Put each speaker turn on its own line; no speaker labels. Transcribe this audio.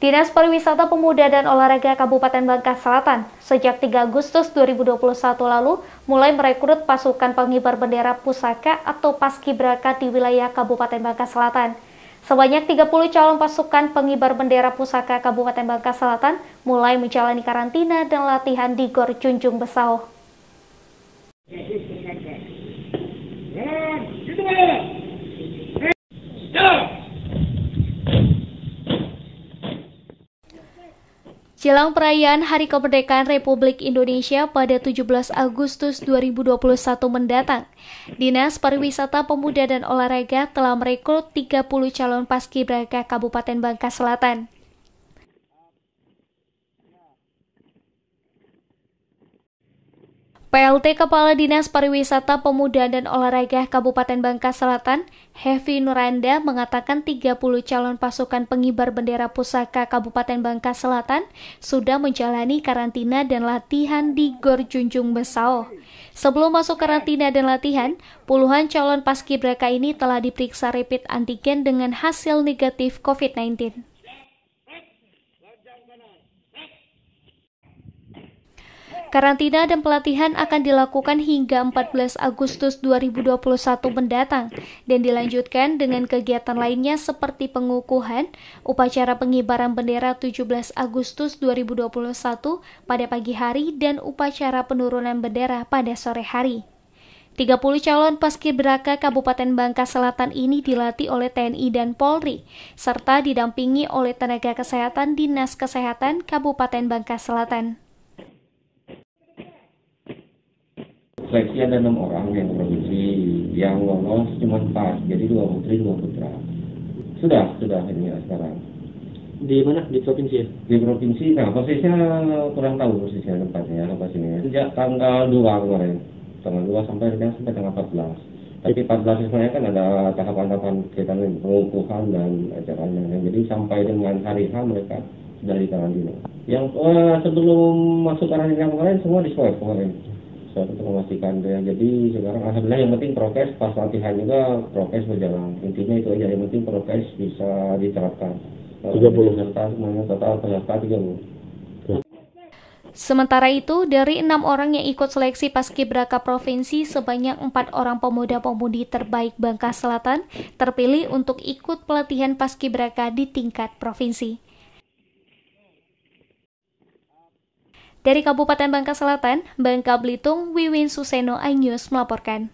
Dinas Pariwisata Pemuda dan Olahraga Kabupaten Bangka Selatan sejak 3 Agustus 2021 lalu mulai merekrut pasukan pengibar bendera pusaka atau paskibraka di wilayah Kabupaten Bangka Selatan. Sebanyak 30 calon pasukan pengibar bendera pusaka Kabupaten Bangka Selatan mulai menjalani karantina dan latihan di Gor Junjung Besau. Jelang perayaan Hari Kemerdekaan Republik Indonesia pada 17 Agustus 2021 mendatang, Dinas Pariwisata Pemuda dan Olahraga telah merekrut 30 calon paskibraka Kabupaten Bangka Selatan. PLT Kepala Dinas Pariwisata Pemuda dan Olahraga Kabupaten Bangka Selatan, Hevi Nuranda mengatakan 30 calon pasukan pengibar bendera pusaka Kabupaten Bangka Selatan sudah menjalani karantina dan latihan di Gor Junjung Besau. Sebelum masuk karantina dan latihan, puluhan calon paskibraka ini telah diperiksa rapid antigen dengan hasil negatif COVID-19. Karantina dan pelatihan akan dilakukan hingga 14 Agustus 2021 mendatang dan dilanjutkan dengan kegiatan lainnya seperti pengukuhan, upacara pengibaran bendera 17 Agustus 2021 pada pagi hari dan upacara penurunan bendera pada sore hari. 30 calon paskibraka Kabupaten Bangka Selatan ini dilatih oleh TNI dan Polri, serta didampingi oleh tenaga kesehatan Dinas Kesehatan Kabupaten Bangka Selatan.
seleksi ada enam orang yang produksi yang lolos cuma empat, jadi dua putri dua putra sudah sudah ini sekarang di mana di provinsi ya? di provinsi nah posisinya kurang tahu posisinya tempatnya apa sejak tanggal dua kemarin tanggal dua sampai dengan sampai tanggal empat belas. tapi 14 sebenarnya kan ada tahapan-tahapan kita pengukuhan dan acaranya jadi sampai dengan hari H mereka sudah di karantina yang oh, sebelum masuk karantina kemarin semua di swab kemarin suatu informasikan ya. jadi sekarang alhamdulillah yang penting prokes pas latihan juga prokes berjalan intinya itu aja yang penting prokes bisa diterapkan tiga puluh semuanya total peserta tiga puluh ya.
Sementara itu, dari enam orang yang ikut seleksi Paskibraka Provinsi, sebanyak empat orang pemuda-pemudi terbaik Bangka Selatan terpilih untuk ikut pelatihan Paskibraka di tingkat provinsi. Dari Kabupaten Bangka Selatan, Bangka Belitung, Wiwin Suseno iNews melaporkan.